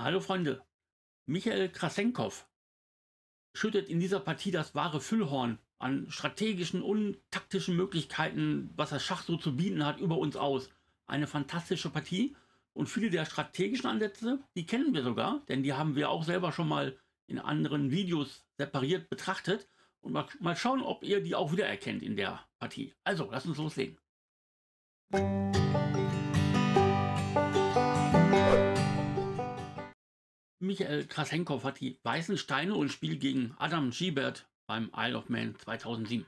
Hallo Freunde, Michael Krasenkov schüttet in dieser Partie das wahre Füllhorn an strategischen und taktischen Möglichkeiten, was das Schach so zu bieten hat, über uns aus. Eine fantastische Partie und viele der strategischen Ansätze, die kennen wir sogar, denn die haben wir auch selber schon mal in anderen Videos separiert betrachtet und mal, mal schauen, ob ihr die auch wiedererkennt in der Partie. Also, lasst uns loslegen. Michael Krasenkow hat die weißen Steine und spielt gegen Adam Schiebert beim Isle of Man 2007.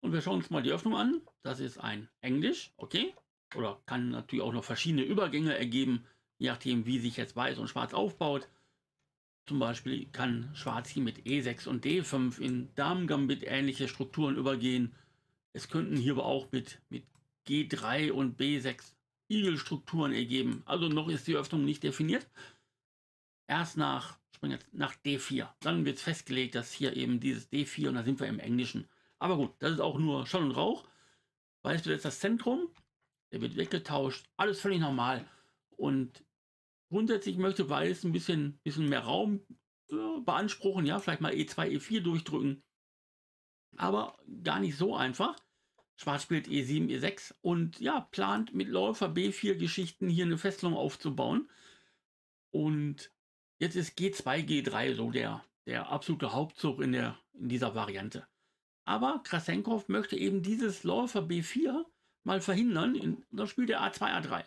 Und wir schauen uns mal die Öffnung an. Das ist ein Englisch, okay? Oder kann natürlich auch noch verschiedene Übergänge ergeben, je nachdem, wie sich jetzt Weiß und Schwarz aufbaut. Zum Beispiel kann Schwarz hier mit E6 und D5 in Damengambit ähnliche Strukturen übergehen. Es könnten hier aber auch mit, mit G3 und B6 Igelstrukturen ergeben. Also noch ist die Öffnung nicht definiert erst nach, springen jetzt nach D4. Dann wird festgelegt, dass hier eben dieses D4 und da sind wir im Englischen. Aber gut, das ist auch nur Schall und Rauch, Weißt du, jetzt das Zentrum, der wird weggetauscht, alles völlig normal. Und grundsätzlich möchte Weiß ein bisschen, bisschen mehr Raum äh, beanspruchen, ja, vielleicht mal E2, E4 durchdrücken. Aber gar nicht so einfach. Schwarz spielt E7, E6 und ja, plant mit Läufer B4 Geschichten hier eine Festung aufzubauen. Und Jetzt ist G2, G3 so der, der absolute Hauptzug in, der, in dieser Variante. Aber Krasenkov möchte eben dieses Läufer B4 mal verhindern. In, dann spielt er A2, A3.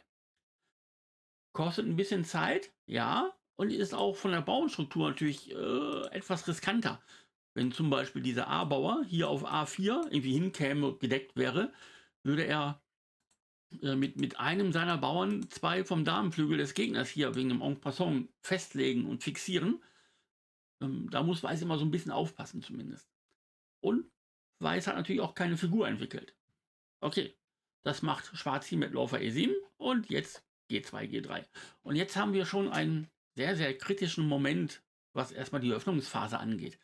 Kostet ein bisschen Zeit, ja, und ist auch von der Bauernstruktur natürlich äh, etwas riskanter. Wenn zum Beispiel dieser A-Bauer hier auf A4 irgendwie hinkäme und gedeckt wäre, würde er äh, mit, mit einem seiner Bauern zwei vom Damenflügel des Gegners hier wegen dem En passant festlegen und fixieren. Ähm, da muss Weiß immer so ein bisschen aufpassen zumindest. Und Weiß hat natürlich auch keine Figur entwickelt. Okay, das macht Schwarz hier mit Läufer E7 und jetzt G2, G3. Und jetzt haben wir schon einen sehr, sehr kritischen Moment, was erstmal die Öffnungsphase angeht.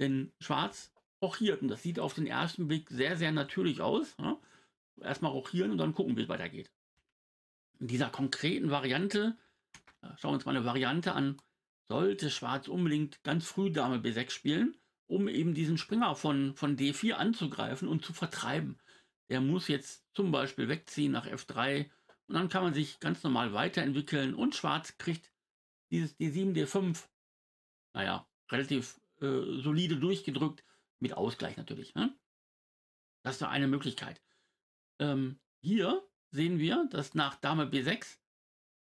Denn Schwarz auch hier, und das sieht auf den ersten Blick sehr, sehr natürlich aus, ja, ne? erstmal rochieren und dann gucken, wie es weitergeht. In dieser konkreten Variante, äh, schauen wir uns mal eine Variante an, sollte Schwarz unbedingt ganz früh Dame B6 spielen, um eben diesen Springer von, von D4 anzugreifen und zu vertreiben. Der muss jetzt zum Beispiel wegziehen nach F3 und dann kann man sich ganz normal weiterentwickeln und Schwarz kriegt dieses D7, D5, naja, relativ äh, solide durchgedrückt, mit Ausgleich natürlich. Ne? Das ist eine Möglichkeit. Ähm, hier sehen wir, dass nach Dame B6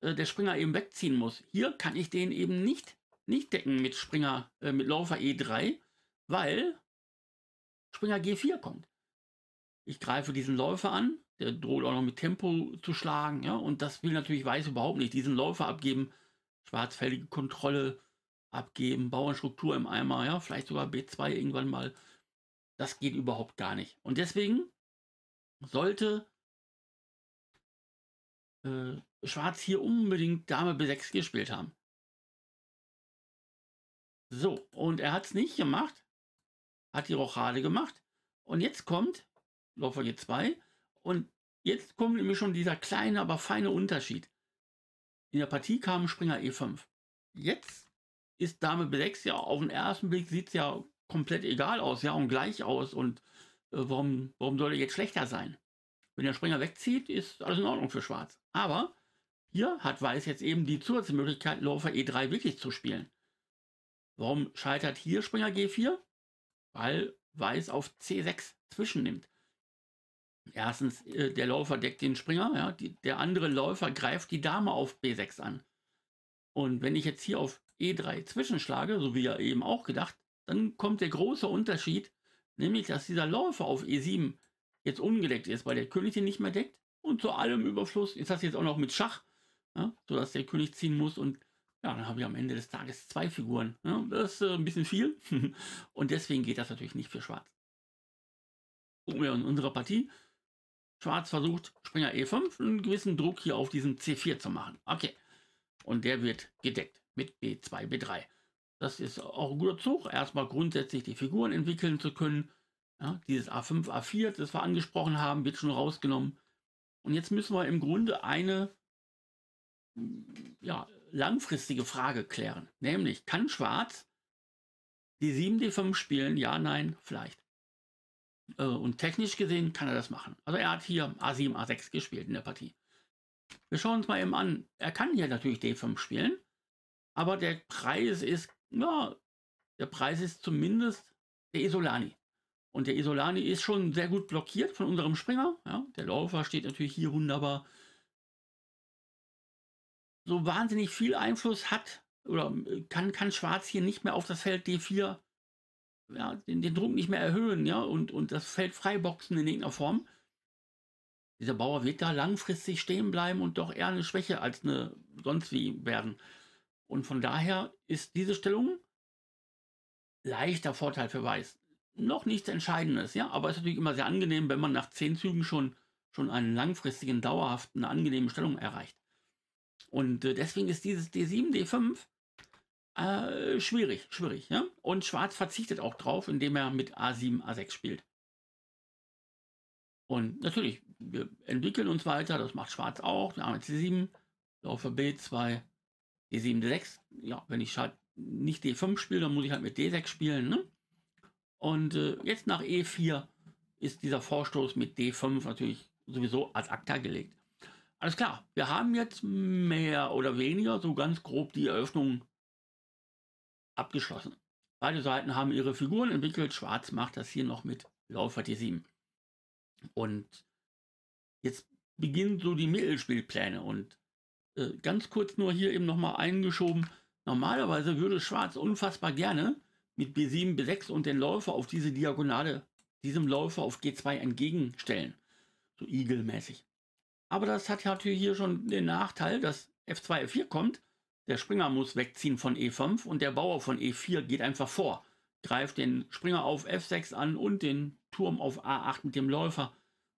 äh, der Springer eben wegziehen muss. Hier kann ich den eben nicht, nicht decken mit Springer, äh, mit Läufer E3, weil Springer G4 kommt. Ich greife diesen Läufer an, der droht auch noch mit Tempo zu schlagen, ja, und das will natürlich Weiß überhaupt nicht. Diesen Läufer abgeben, schwarzfällige Kontrolle abgeben, Bauernstruktur im Eimer, ja, vielleicht sogar B2 irgendwann mal. Das geht überhaupt gar nicht. Und deswegen sollte äh, Schwarz hier unbedingt Dame B6 gespielt haben. So, und er hat es nicht gemacht. Hat die Rochade gemacht. Und jetzt kommt Läufer G2. Und jetzt kommt nämlich schon dieser kleine, aber feine Unterschied. In der Partie kam Springer E5. Jetzt ist Dame B6 ja auf den ersten Blick sieht es ja komplett egal aus, ja, und gleich aus und äh, warum, warum soll er jetzt schlechter sein? Wenn der Springer wegzieht, ist alles in Ordnung für Schwarz. Aber hier hat Weiß jetzt eben die Zusatzmöglichkeit, Läufer E3 wirklich zu spielen. Warum scheitert hier Springer G4? Weil Weiß auf C6 zwischennimmt. Erstens, äh, der Läufer deckt den Springer, ja, die, der andere Läufer greift die Dame auf B6 an. Und wenn ich jetzt hier auf E3 zwischenschlage, so wie ja eben auch gedacht, dann kommt der große Unterschied Nämlich, dass dieser Läufer auf E7 jetzt ungedeckt ist, weil der König den nicht mehr deckt. Und zu allem Überfluss ist das jetzt auch noch mit Schach, ja, ne, sodass der König ziehen muss. Und ja, dann habe ich am Ende des Tages zwei Figuren. Ja, ne, das ist äh, ein bisschen viel. und deswegen geht das natürlich nicht für Schwarz. Gucken wir in unsere Partie. Schwarz versucht, Springer E5 einen gewissen Druck hier auf diesen C4 zu machen. Okay. Und der wird gedeckt mit B2, B3. Das ist auch ein guter Zug, erstmal grundsätzlich die Figuren entwickeln zu können. Ja, dieses A5, A4, das wir angesprochen haben, wird schon rausgenommen. Und jetzt müssen wir im Grunde eine ja, langfristige Frage klären. Nämlich, kann Schwarz die 7D5 spielen? Ja, nein, vielleicht. Äh, und technisch gesehen kann er das machen. Also er hat hier A7, A6 gespielt in der Partie. Wir schauen uns mal eben an. Er kann hier natürlich D5 spielen, aber der Preis ist ja, der Preis ist zumindest der Isolani. Und der Isolani ist schon sehr gut blockiert von unserem Springer. Ja, der Läufer steht natürlich hier wunderbar. So wahnsinnig viel Einfluss hat oder äh, kann, kann Schwarz hier nicht mehr auf das Feld D4 ja, den, den Druck nicht mehr erhöhen ja, und, und das Feld freiboxen in irgendeiner Form. Dieser Bauer wird da langfristig stehen bleiben und doch eher eine Schwäche als eine sonst wie werden. Und von daher ist diese Stellung leichter Vorteil für Weiß. Noch nichts Entscheidendes, ja, aber es ist natürlich immer sehr angenehm, wenn man nach zehn Zügen schon, schon einen langfristigen, dauerhaften, angenehmen Stellung erreicht. Und äh, deswegen ist dieses D7, D5 äh, schwierig, schwierig, ja. Und Schwarz verzichtet auch drauf, indem er mit A7, A6 spielt. Und natürlich, wir entwickeln uns weiter, das macht Schwarz auch, wir haben jetzt C7, Läufer B2, D7-6, ja, wenn ich halt nicht D5 spiele, dann muss ich halt mit D6 spielen, ne? Und äh, jetzt nach E4 ist dieser Vorstoß mit D5 natürlich sowieso als Akta gelegt. Alles klar, wir haben jetzt mehr oder weniger so ganz grob die Eröffnung abgeschlossen. Beide Seiten haben ihre Figuren entwickelt. Schwarz macht das hier noch mit Läufer d 7 Und jetzt beginnen so die Mittelspielpläne. Und äh, ganz kurz nur hier eben nochmal eingeschoben. Normalerweise würde Schwarz unfassbar gerne mit B7, B6 und den Läufer auf diese Diagonale, diesem Läufer auf G2 entgegenstellen. So igelmäßig. Aber das hat natürlich hier schon den Nachteil, dass F2, F4 kommt. Der Springer muss wegziehen von E5 und der Bauer von E4 geht einfach vor. Greift den Springer auf F6 an und den Turm auf A8 mit dem Läufer.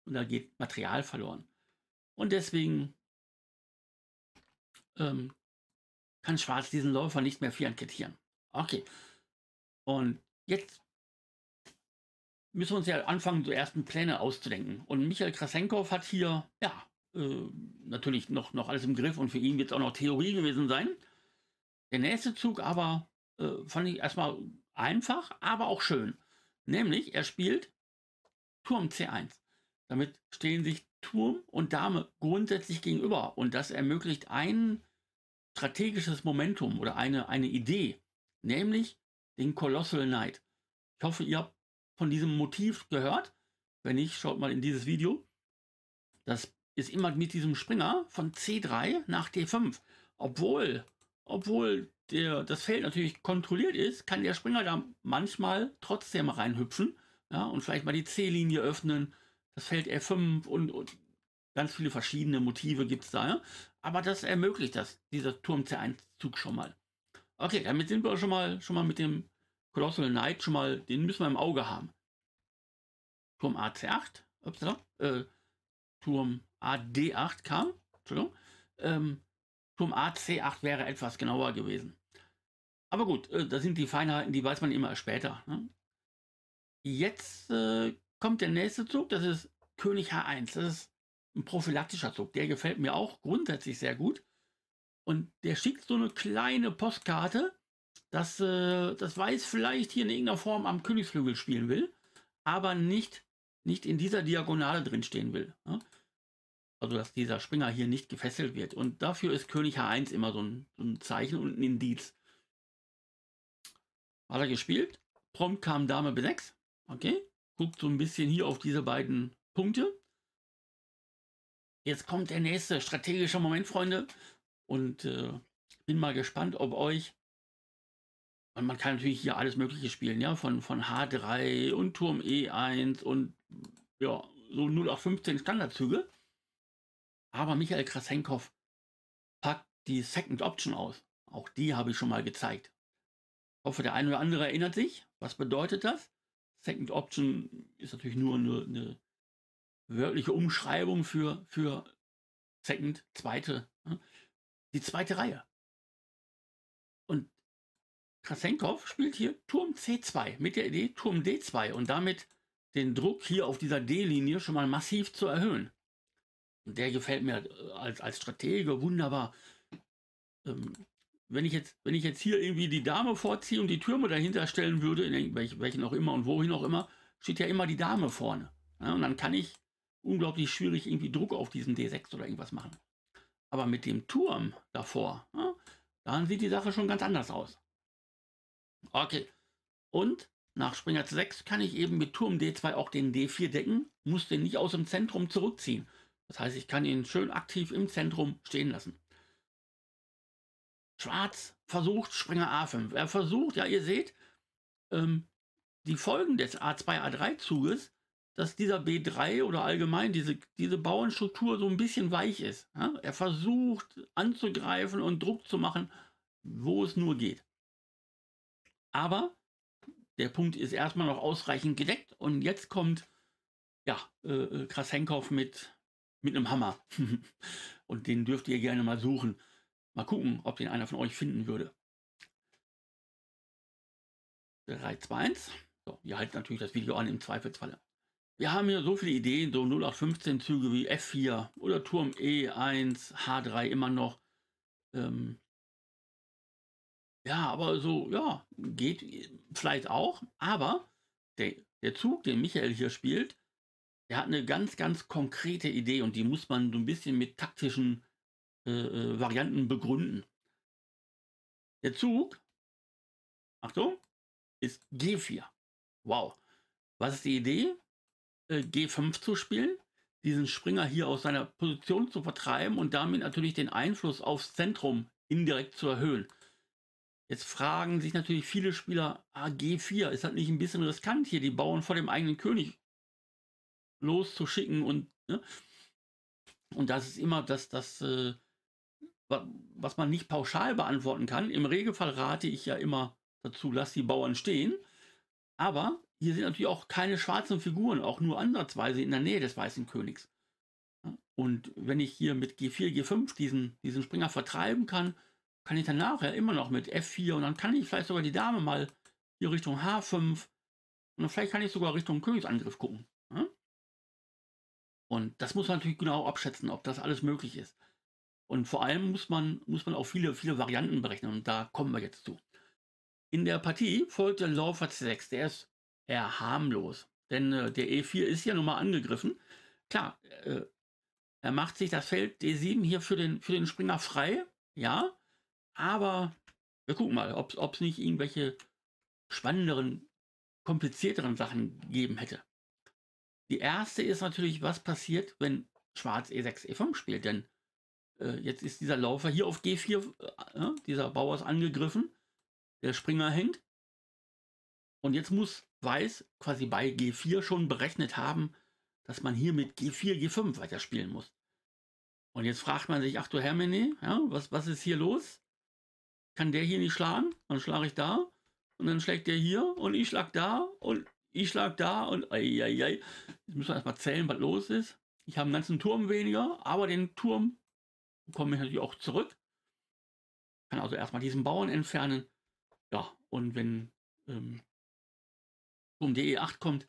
Und da geht Material verloren. Und deswegen ähm, kann Schwarz diesen Läufer nicht mehr flankieren. Okay. Und jetzt müssen wir uns ja anfangen, so ersten Pläne auszudenken. Und Michael Krasenkov hat hier, ja, äh, natürlich noch, noch alles im Griff und für ihn wird es auch noch Theorie gewesen sein. Der nächste Zug aber äh, fand ich erstmal einfach, aber auch schön. Nämlich, er spielt Turm C1. Damit stehen sich Turm und Dame grundsätzlich gegenüber und das ermöglicht einen strategisches Momentum oder eine, eine Idee, nämlich den Colossal Knight. Ich hoffe, ihr habt von diesem Motiv gehört. Wenn nicht, schaut mal in dieses Video. Das ist immer mit diesem Springer von C3 nach D5. Obwohl, obwohl der, das Feld natürlich kontrolliert ist, kann der Springer da manchmal trotzdem reinhüpfen ja, und vielleicht mal die C-Linie öffnen, das Feld F5 und, und ganz viele verschiedene Motive gibt es da. Ja? Aber das ermöglicht das, dieser Turm C1-Zug schon mal. Okay, damit sind wir schon mal, schon mal mit dem Colossal Knight schon mal, den müssen wir im Auge haben. Turm AC8, ups, äh, Turm AD8 kam, Entschuldigung, ähm, Turm AC8 wäre etwas genauer gewesen. Aber gut, äh, das sind die Feinheiten, die weiß man immer später. Ne? Jetzt äh, kommt der nächste Zug, das ist König H1. Das ist ein prophylaktischer Zug. Der gefällt mir auch grundsätzlich sehr gut. Und der schickt so eine kleine Postkarte, dass äh, das Weiß vielleicht hier in irgendeiner Form am Königsflügel spielen will, aber nicht, nicht in dieser Diagonale drin stehen will. Ja? Ne? Also dass dieser Springer hier nicht gefesselt wird. Und dafür ist König H1 immer so ein, so ein Zeichen und ein Indiz. Hat er gespielt. Prompt kam Dame B6. Okay. Guckt so ein bisschen hier auf diese beiden Punkte jetzt kommt der nächste strategische Moment, Freunde. Und äh, bin mal gespannt, ob euch. Und man kann natürlich hier alles Mögliche spielen, ja, von, von H3 und Turm E1 und ja, so 0 auf 15 Standardzüge. Aber Michael Krasenkov packt die Second Option aus. Auch die habe ich schon mal gezeigt. Ich hoffe, der eine oder andere erinnert sich. Was bedeutet das? Second Option ist natürlich nur eine, eine wörtliche Umschreibung für, für Second, zweite, ne? die zweite Reihe. Und Krasenkov spielt hier Turm C2 mit der Idee Turm D2 und damit den Druck hier auf dieser D-Linie schon mal massiv zu erhöhen. Und der gefällt mir äh, als, als Stratege wunderbar. Ähm, wenn, ich jetzt, wenn ich jetzt hier irgendwie die Dame vorziehe und die Türme dahinter stellen würde, in welchen auch immer und wohin auch immer, steht ja immer die Dame vorne. Ja, ne? und dann kann ich unglaublich schwierig irgendwie Druck auf diesen D6 oder irgendwas machen. Aber mit dem Turm davor, ja, dann sieht die Sache schon ganz anders aus. Okay. Und nach Springer C6 kann ich eben mit Turm D2 auch den D4 decken, muss den nicht aus dem Zentrum zurückziehen. Das heißt, ich kann ihn schön aktiv im Zentrum stehen lassen. Schwarz versucht Springer A5. Er versucht, ja, ihr seht, ähm, die Folgen des A2, A3 Zuges dass dieser B3 oder allgemein diese, diese Bauernstruktur so ein bisschen weich ist. Ja? Er versucht anzugreifen und Druck zu machen, wo es nur geht. Aber der Punkt ist erstmal noch ausreichend gedeckt und jetzt kommt ja, äh, Krasenkow äh, mit, mit einem Hammer. und den dürft ihr gerne mal suchen. Mal gucken, ob den einer von euch finden würde. 3, 2, 1. So, ihr haltet natürlich das Video an im Zweifelsfalle. Wir haben hier so viele Ideen, so 0815 Züge wie F4 oder Turm E1, H3 immer noch. Ähm ja, aber so, ja, geht vielleicht auch, aber der, der Zug, den Michael hier spielt, der hat eine ganz, ganz konkrete Idee und die muss man so ein bisschen mit taktischen äh, äh, Varianten begründen. Der Zug, Achtung, ist G4. Wow. Was ist die Idee? Äh, G5 zu spielen, diesen Springer hier aus seiner Position zu vertreiben und damit natürlich den Einfluss aufs Zentrum indirekt zu erhöhen. Jetzt fragen sich natürlich viele Spieler, ah, G4, ist das nicht ein bisschen riskant hier, die Bauern vor dem eigenen König loszuschicken und, ne? Und das ist immer das, das, äh, was man nicht pauschal beantworten kann. Im Regelfall rate ich ja immer dazu, lass die Bauern stehen. Aber hier sind natürlich auch keine schwarzen Figuren, auch nur ansatzweise in der Nähe des Weißen Königs. Und wenn ich hier mit G4, G5 diesen, diesen Springer vertreiben kann, kann ich dann nachher ja immer noch mit F4 und dann kann ich vielleicht sogar die Dame mal hier Richtung H5 und dann vielleicht kann ich sogar Richtung Königsangriff gucken. Und das muss man natürlich genau abschätzen, ob das alles möglich ist. Und vor allem muss man, muss man auch viele, viele Varianten berechnen und da kommen wir jetzt zu. In der Partie folgt der Läufer C6, der ist eher harmlos. Denn äh, der E4 ist ja nun mal angegriffen. Klar, äh, er macht sich das Feld D7 hier für den, für den Springer frei, ja. Aber wir gucken mal, ob es nicht irgendwelche spannenderen, komplizierteren Sachen geben hätte. Die erste ist natürlich, was passiert, wenn Schwarz E6, E5 spielt. Denn äh, jetzt ist dieser Laufer hier auf G4, äh, dieser Bauer ist angegriffen, der Springer hängt. Und jetzt muss weiß, quasi bei G4 schon berechnet haben, dass man hier mit G4, G5 weiterspielen muss. Und jetzt fragt man sich, ach du Hermene, ja, was, was ist hier los? Kann der hier nicht schlagen? Dann schlage ich da und dann schlägt der hier und ich schlag da und ich schlag da und ei, ei, ei. Jetzt müssen wir erstmal zählen, was los ist. Ich habe einen ganzen Turm weniger, aber den Turm bekomme ich natürlich auch zurück. Kann also erstmal diesen Bauern entfernen. Ja, und wenn ähm, um die E8 kommt,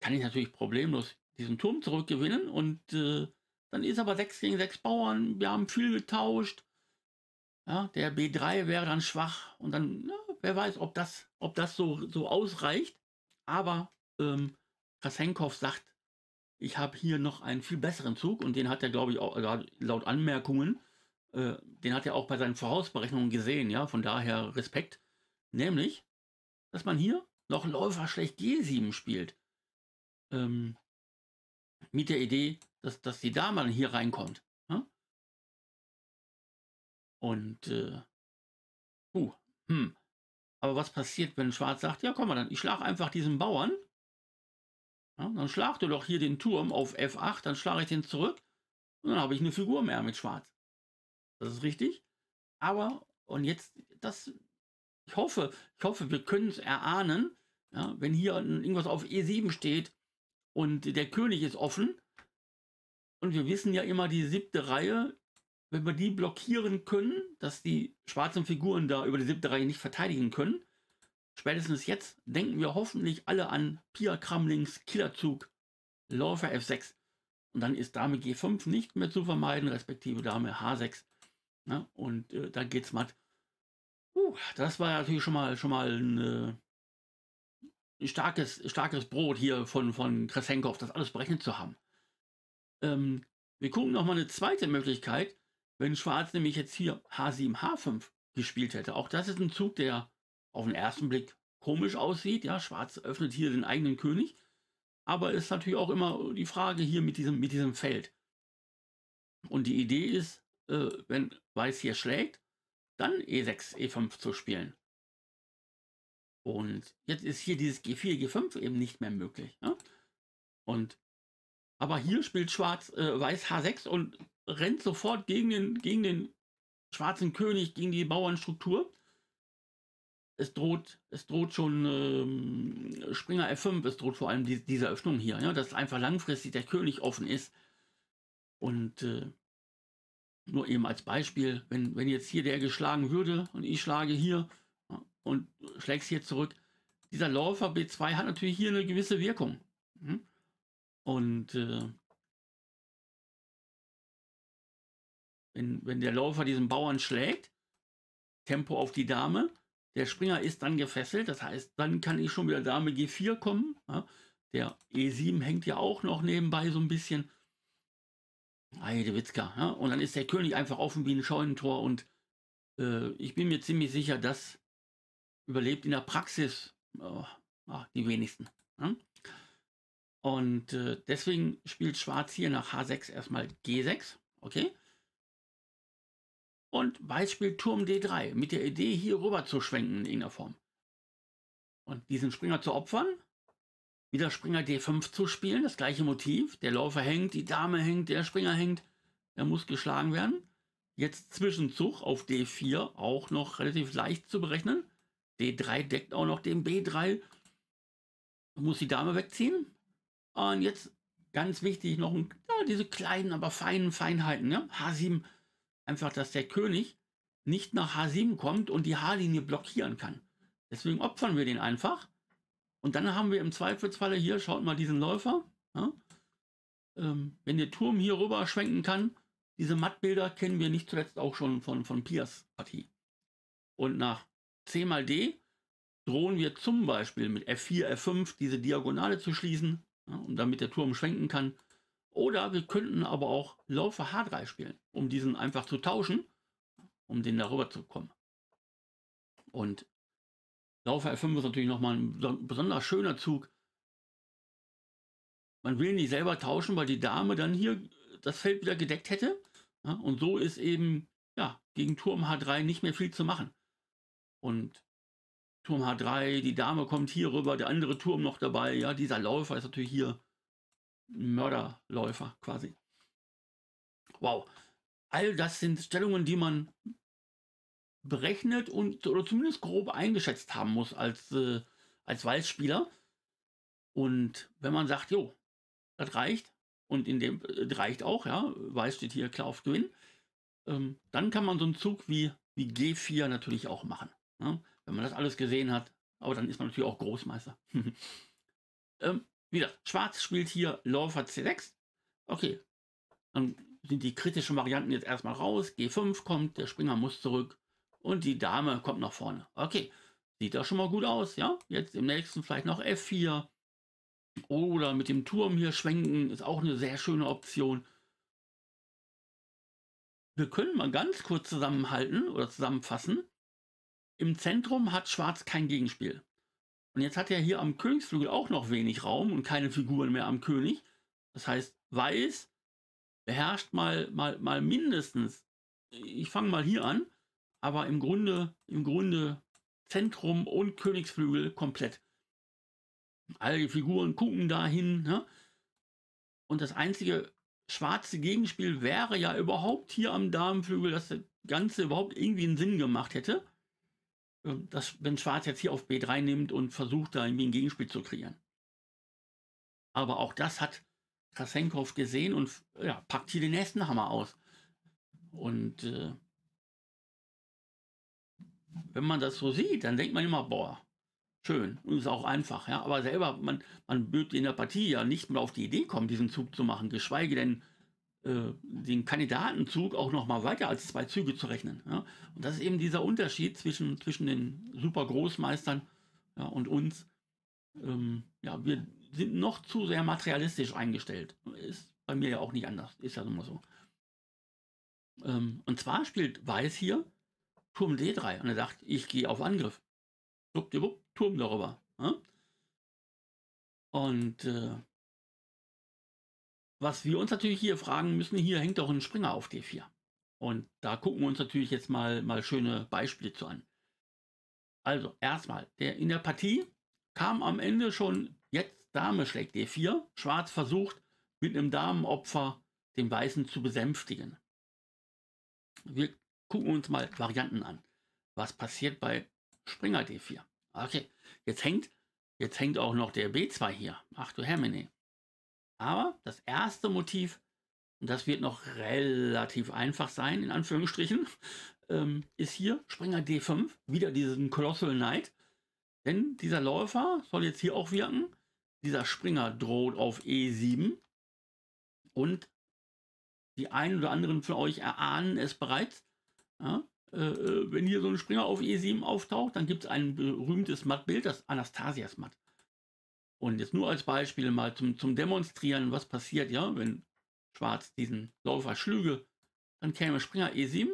kann ich natürlich problemlos diesen Turm zurückgewinnen. Und äh, dann ist aber 6 gegen 6 Bauern. Wir haben viel getauscht. Ja, der B3 wäre dann schwach. Und dann, na, wer weiß, ob das, ob das so, so ausreicht. Aber ähm, Krasenkov sagt, ich habe hier noch einen viel besseren Zug. Und den hat er, glaube ich, auch also laut Anmerkungen, äh, den hat er auch bei seinen Vorausberechnungen gesehen. Ja, von daher Respekt. Nämlich, dass man hier noch Läufer schlecht G7 spielt. Ähm, mit der Idee, dass, dass die Dame hier reinkommt. Hm? Und, äh, uh, hm. Aber was passiert, wenn Schwarz sagt, ja komm mal dann, ich schlage einfach diesen Bauern. Ja, dann schlag du doch hier den Turm auf F8, dann schlage ich den zurück und dann habe ich eine Figur mehr mit Schwarz. Das ist richtig. Aber, und jetzt, das ich hoffe, ich hoffe, wir können es erahnen, ja, wenn hier irgendwas auf E7 steht und der König ist offen. Und wir wissen ja immer, die siebte Reihe, wenn wir die blockieren können, dass die schwarzen Figuren da über die siebte Reihe nicht verteidigen können, spätestens jetzt denken wir hoffentlich alle an Pia Kramlings Killerzug Läufer F6. Und dann ist Dame G5 nicht mehr zu vermeiden, respektive Dame H6. Ja, und äh, da geht's matt das war natürlich schon mal schon mal äh, ein, starkes, starkes Brot hier von, von Kresenkov, das alles berechnet zu haben. Ähm, wir gucken noch mal eine zweite Möglichkeit, wenn Schwarz nämlich jetzt hier H7, H5 gespielt hätte. Auch das ist ein Zug, der auf den ersten Blick komisch aussieht. Ja, Schwarz öffnet hier den eigenen König. Aber ist natürlich auch immer die Frage hier mit diesem, mit diesem Feld. Und die Idee ist, äh, wenn Weiß hier schlägt, dann E6, E5 zu spielen. Und jetzt ist hier dieses G4, G5 eben nicht mehr möglich. Ne? Und aber hier spielt Schwarz äh, Weiß H6 und rennt sofort gegen den, gegen den schwarzen König, gegen die Bauernstruktur. Es droht, es droht schon ähm, Springer F5, es droht vor allem die, diese Öffnung hier, ja? Ne, dass einfach langfristig der König offen ist. Und äh, nur eben als Beispiel, wenn, wenn jetzt hier der geschlagen würde und ich schlage hier und schlägst hier zurück, dieser Läufer B2 hat natürlich hier eine gewisse Wirkung. Mhm. Und äh, wenn, wenn der Läufer diesen Bauern schlägt, Tempo auf die Dame, der Springer ist dann gefesselt, das heißt, dann kann ich schon wieder Dame G4 kommen. Der E7 hängt ja auch noch nebenbei so ein bisschen. Heidewitzka. Ja? Und dann ist der König einfach offen wie ein Scheunentor und äh, ich bin mir ziemlich sicher, das überlebt in der Praxis oh, ach, die wenigsten. Ja? Und äh, deswegen spielt Schwarz hier nach H6 erstmal G6. Okay. Und Weiß spielt Turm D3 mit der Idee, hier rüber zu schwenken in irgendeiner Form. Und diesen Springer zu opfern wieder Springer D5 zu spielen, das gleiche Motiv. Der Läufer hängt, die Dame hängt, der Springer hängt, er muss geschlagen werden. Jetzt Zwischenzug auf D4, auch noch relativ leicht zu berechnen. D3 deckt auch noch den B3, muss die Dame wegziehen. Und jetzt ganz wichtig noch ein, ja, diese kleinen, aber feinen Feinheiten. Ne? H7, einfach, dass der König nicht nach H7 kommt und die H-Linie blockieren kann. Deswegen opfern wir den einfach und dann haben wir im Zweifelsfalle hier, schaut mal diesen Läufer. Ja? Ähm, wenn der Turm hier rüber schwenken kann, diese Mattbilder kennen wir nicht zuletzt auch schon von, von Piers Partie. Und nach C mal D drohen wir zum Beispiel mit F4, F5 diese Diagonale zu schließen, ja, und damit der Turm schwenken kann. Oder wir könnten aber auch Läufer H3 spielen, um diesen einfach zu tauschen, um den darüber zu kommen. Und Laufer F5 ist natürlich nochmal ein besonders schöner Zug. Man will nicht selber tauschen, weil die Dame dann hier äh, das Feld wieder gedeckt hätte. Ja, und so ist eben ja, gegen Turm H3 nicht mehr viel zu machen. Und Turm H3, die Dame kommt hier rüber, der andere Turm noch dabei. Ja, dieser Läufer ist natürlich hier ein Mörderläufer quasi. Wow. All das sind Stellungen, die man berechnet und oder zumindest grob eingeschätzt haben muss als, äh, als Weißspieler. Und wenn man sagt, jo, das reicht, und in dem äh, reicht auch, ja, Weiß steht hier klar auf Gewinn, ähm, dann kann man so einen Zug wie, wie G4 natürlich auch machen. Ne? Wenn man das alles gesehen hat, aber dann ist man natürlich auch Großmeister. ähm, wieder, Schwarz spielt hier Läufer C6. Okay, dann sind die kritischen Varianten jetzt erstmal raus. G5 kommt, der Springer muss zurück und die Dame kommt nach vorne. Okay, sieht das schon mal gut aus, ja? Jetzt im nächsten vielleicht noch F4 oder mit dem Turm hier schwenken, ist auch eine sehr schöne Option. Wir können mal ganz kurz zusammenhalten oder zusammenfassen. Im Zentrum hat Schwarz kein Gegenspiel. Und jetzt hat er hier am Königsflügel auch noch wenig Raum und keine Figuren mehr am König. Das heißt, Weiß beherrscht mal, mal, mal mindestens, ich fange mal hier an, aber im Grunde, im Grunde Zentrum und Königsflügel komplett. All die Figuren gucken dahin. Ne? Und das einzige schwarze Gegenspiel wäre ja überhaupt hier am Damenflügel, dass das Ganze überhaupt irgendwie einen Sinn gemacht hätte. Ähm, dass, wenn Schwarz jetzt hier auf B3 nimmt und versucht, da irgendwie ein Gegenspiel zu kreieren. Aber auch das hat Krasenkov gesehen und ja, packt hier den nächsten Hammer aus. Und äh, wenn man das so sieht, dann denkt man immer, boah, schön und ist auch einfach. Ja? Aber selber, man, man wird in der Partie ja nicht mal auf die Idee kommen, diesen Zug zu machen, geschweige denn äh, den Kandidatenzug auch noch mal weiter als zwei Züge zu rechnen. Ja? Und das ist eben dieser Unterschied zwischen, zwischen den Supergroßmeistern ja, und uns. Ähm, ja, wir sind noch zu sehr materialistisch eingestellt. Ist bei mir ja auch nicht anders. Ist ja immer so. Ähm, und zwar spielt Weiß hier Turm D3 und er sagt, ich gehe auf Angriff. Wuppdiwupp, Turm darüber. Ne? Und äh, was wir uns natürlich hier fragen müssen, hier hängt auch ein Springer auf D4. Und da gucken wir uns natürlich jetzt mal, mal schöne Beispiele zu an. Also, erstmal, der, in der Partie kam am Ende schon jetzt Dame schlägt D4. Schwarz versucht mit einem Damenopfer den Weißen zu besänftigen. Wir gucken wir uns mal Varianten an. Was passiert bei Springer D4? Okay, jetzt hängt, jetzt hängt auch noch der B2 hier. Ach du Hermine. Aber das erste Motiv, und das wird noch relativ einfach sein, in Anführungsstrichen, ähm, ist hier Springer D5, wieder diesen Colossal Knight. Denn dieser Läufer soll jetzt hier auch wirken. Dieser Springer droht auf E7. Und die einen oder anderen von euch erahnen es bereits. Ja? Äh, äh, wenn hier so ein Springer auf E7 auftaucht, dann gibt es ein berühmtes Mattbild, das Anastasias Matt. Und jetzt nur als Beispiel mal zum, zum Demonstrieren, was passiert, ja, wenn Schwarz diesen Läufer schlüge, dann käme Springer E7,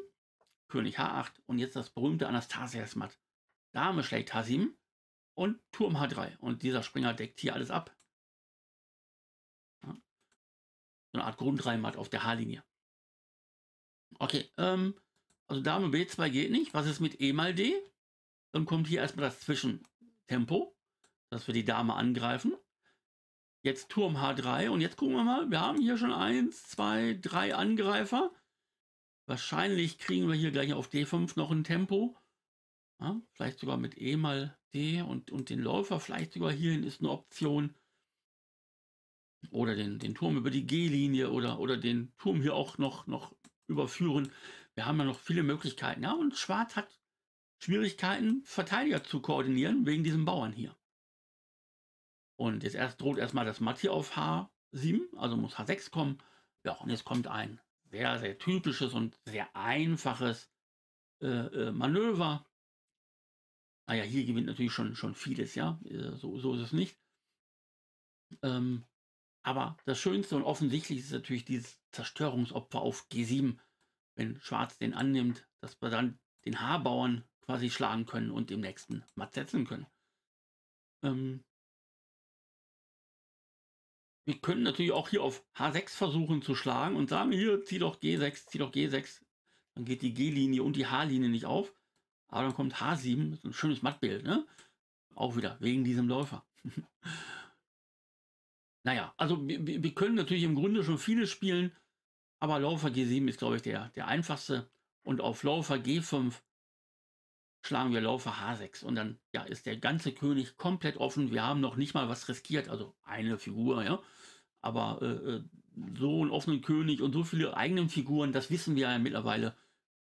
König H8 und jetzt das berühmte Anastasias Matt. Dame schlägt H7 und Turm H3 und dieser Springer deckt hier alles ab. Ja. So eine Art Grundreimat auf der H-Linie. Okay, ähm, also Dame B2 geht nicht. Was ist mit E mal D? Dann kommt hier erstmal das Zwischentempo, dass wir die Dame angreifen. Jetzt Turm H3 und jetzt gucken wir mal, wir haben hier schon 1, 2, 3 Angreifer. Wahrscheinlich kriegen wir hier gleich auf D5 noch ein Tempo. Ja, vielleicht sogar mit E mal D und, und den Läufer, vielleicht sogar hierhin ist eine Option. Oder den, den Turm über die G-Linie oder, oder den Turm hier auch noch, noch überführen wir haben ja noch viele Möglichkeiten. Ja, und Schwarz hat Schwierigkeiten, Verteidiger zu koordinieren wegen diesem Bauern hier. Und jetzt erst droht erstmal das Matti auf H7, also muss H6 kommen. Ja, und jetzt kommt ein sehr, sehr typisches und sehr einfaches äh, äh, Manöver. Ah ja, hier gewinnt natürlich schon, schon vieles, ja. Äh, so, so ist es nicht. Ähm, aber das Schönste und offensichtlichste ist natürlich dieses Zerstörungsopfer auf G7 wenn Schwarz den annimmt, dass wir dann den Haarbauern quasi schlagen können und im nächsten matt setzen können. Ähm wir können natürlich auch hier auf H6 versuchen zu schlagen und sagen, hier zieh doch G6, zieh doch G6. Dann geht die G-Linie und die H-Linie nicht auf. Aber dann kommt H7, so ein schönes Mattbild, ne? Auch wieder, wegen diesem Läufer. naja, also wir, wir können natürlich im Grunde schon vieles spielen. Aber Läufer G7 ist, glaube ich, der, der einfachste. Und auf Läufer G5 schlagen wir Läufer H6. Und dann ja, ist der ganze König komplett offen. Wir haben noch nicht mal was riskiert. Also eine Figur, ja. Aber äh, äh so einen offenen König und so viele eigenen Figuren, das wissen wir ja mittlerweile.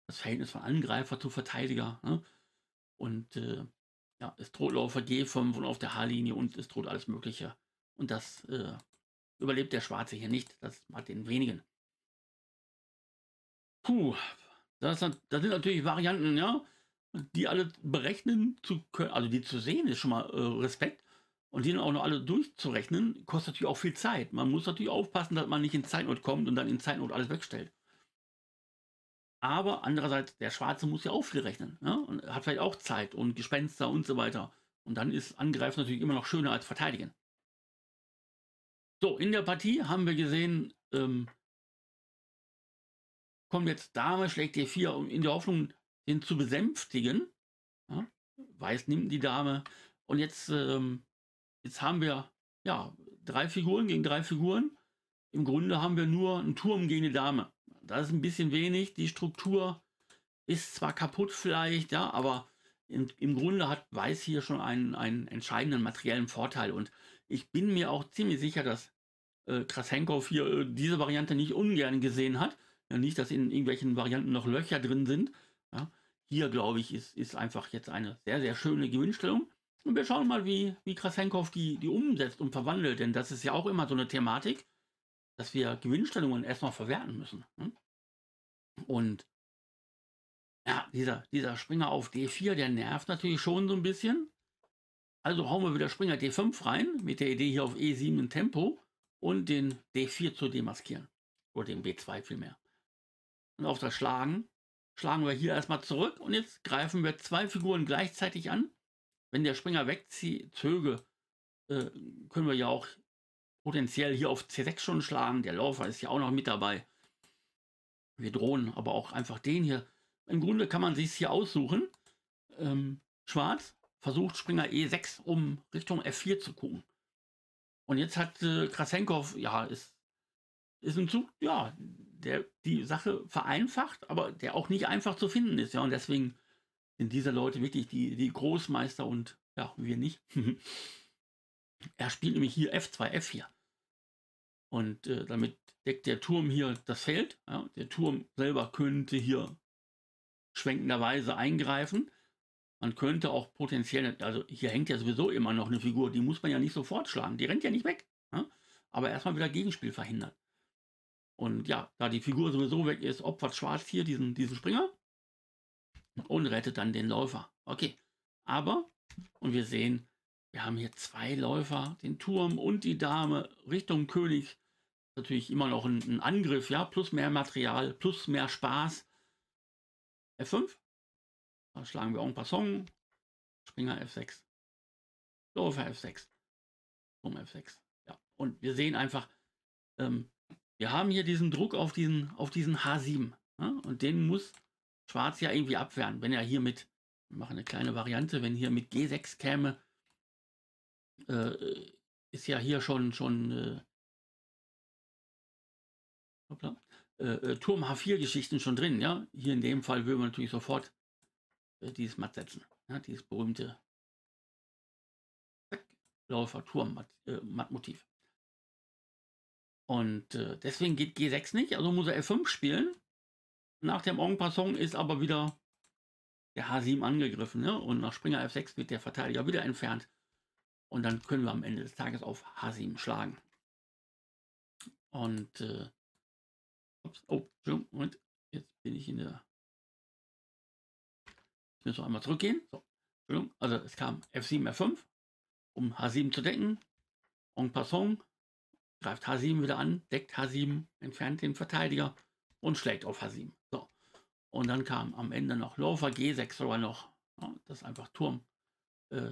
Das Verhältnis von Angreifer zu Verteidiger. Ne? Und äh, ja, es droht Läufer G5 und auf der H-Linie und es droht alles Mögliche. Und das äh, überlebt der Schwarze hier nicht. Das macht den wenigen. Puh, das, hat, das sind natürlich Varianten, ja, die alle berechnen zu können, also die zu sehen ist schon mal äh, Respekt. Und die dann auch noch alle durchzurechnen, kostet natürlich auch viel Zeit. Man muss natürlich aufpassen, dass man nicht in Zeitnot kommt und dann in Zeitnot alles wegstellt. Aber andererseits, der Schwarze muss ja auch viel rechnen. Ja? Und hat vielleicht auch Zeit und Gespenster und so weiter. Und dann ist Angreifen natürlich immer noch schöner als Verteidigen. So, in der Partie haben wir gesehen, ähm, kommt jetzt Dame, schlägt D4, um in der Hoffnung, den zu besänftigen. Ja, Weiß nimmt die Dame. Und jetzt, ähm, jetzt haben wir ja, drei Figuren gegen drei Figuren. Im Grunde haben wir nur einen Turm gegen eine Dame. Das ist ein bisschen wenig. Die Struktur ist zwar kaputt vielleicht, ja, aber im, im Grunde hat Weiß hier schon einen, einen entscheidenden materiellen Vorteil. Und ich bin mir auch ziemlich sicher, dass äh, Krasenkow hier äh, diese Variante nicht ungern gesehen hat. Ja, nicht, dass in irgendwelchen Varianten noch Löcher drin sind. Ja, hier, glaube ich, ist, ist einfach jetzt eine sehr, sehr schöne Gewinnstellung. Und wir schauen mal, wie, wie Krasenkov die, die umsetzt und verwandelt. Denn das ist ja auch immer so eine Thematik, dass wir Gewinnstellungen erstmal verwerten müssen. Hm? Und ja, dieser, dieser Springer auf D4, der nervt natürlich schon so ein bisschen. Also hauen wir wieder Springer D5 rein, mit der Idee hier auf E7 ein Tempo und den D4 zu demaskieren. Oder den B2 vielmehr auf das Schlagen schlagen wir hier erstmal zurück und jetzt greifen wir zwei Figuren gleichzeitig an. Wenn der Springer wegzieht, zöge, äh, können wir ja auch potenziell hier auf C6 schon schlagen. Der Laufer ist ja auch noch mit dabei. Wir drohen aber auch einfach den hier. Im Grunde kann man sich hier aussuchen. Ähm, Schwarz versucht Springer E6, um Richtung F4 zu gucken. Und jetzt hat äh, Krasenkov, ja, ist, ist ein Zug, ja, der die Sache vereinfacht, aber der auch nicht einfach zu finden ist. Ja, und deswegen sind diese Leute wirklich die, die Großmeister und ja, wir nicht. er spielt nämlich hier F2, F4. Und äh, damit deckt der Turm hier das Feld. Ja? Der Turm selber könnte hier schwenkenderweise eingreifen. Man könnte auch potenziell, also hier hängt ja sowieso immer noch eine Figur, die muss man ja nicht sofort schlagen, die rennt ja nicht weg. Ja? Aber erstmal wieder Gegenspiel verhindern. Und ja, da die Figur sowieso weg ist, opfert Schwarz hier diesen, diesen Springer und rettet dann den Läufer. Okay, aber, und wir sehen, wir haben hier zwei Läufer, den Turm und die Dame Richtung König. Natürlich immer noch ein, ein Angriff, ja, plus mehr Material, plus mehr Spaß. F5, da schlagen wir auch ein paar Song. Springer F6, Läufer F6, Turm F6. Ja, und wir sehen einfach, ähm, wir haben hier diesen Druck auf diesen, auf diesen H7. Ne? Und den muss Schwarz ja irgendwie abwehren. Wenn er hier mit, wir machen eine kleine Variante, wenn hier mit G6 käme, äh, ist ja hier schon, schon äh, hoppla, äh, äh Turm H4-Geschichten schon drin. Ja? Hier in dem Fall würde man natürlich sofort äh, dieses Matt setzen. Ja? Dieses berühmte Läufer Turm Matt, äh, Mattmotiv. Und äh, deswegen geht G6 nicht, also muss er F5 spielen. Nach dem Augenpassung ist aber wieder der H7 angegriffen. Ne? Und nach Springer F6 wird der Verteidiger wieder entfernt. Und dann können wir am Ende des Tages auf H7 schlagen. Und, äh, ups, oh, Moment, jetzt bin ich in der, ich muss noch einmal zurückgehen. So, also es kam F7, F5, um H7 zu decken. En Passung greift H7 wieder an, deckt H7, entfernt den Verteidiger und schlägt auf H7. So. Und dann kam am Ende noch Läufer G6 sogar noch. Ja, das ist einfach Turm. Äh,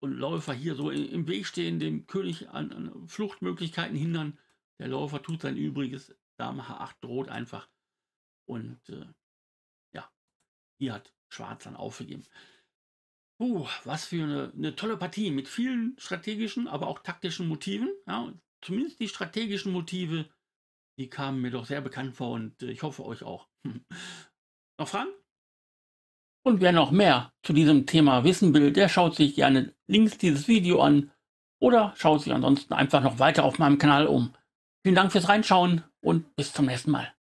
und Läufer hier so im, Weg stehen, dem König an, an, Fluchtmöglichkeiten hindern. Der Läufer tut sein Übriges. Dame H8 droht einfach. Und äh, ja, hier hat Schwarz dann aufgegeben. Puh, was für eine, eine, tolle Partie mit vielen strategischen, aber auch taktischen Motiven. Ja, zumindest die strategischen Motive, die kamen mir doch sehr bekannt vor und äh, ich hoffe euch auch. noch Fragen? Und wer noch mehr zu diesem Thema wissen will, der schaut sich gerne links dieses Video an oder schaut sich ansonsten einfach noch weiter auf meinem Kanal um. Vielen Dank fürs Reinschauen und bis zum nächsten Mal.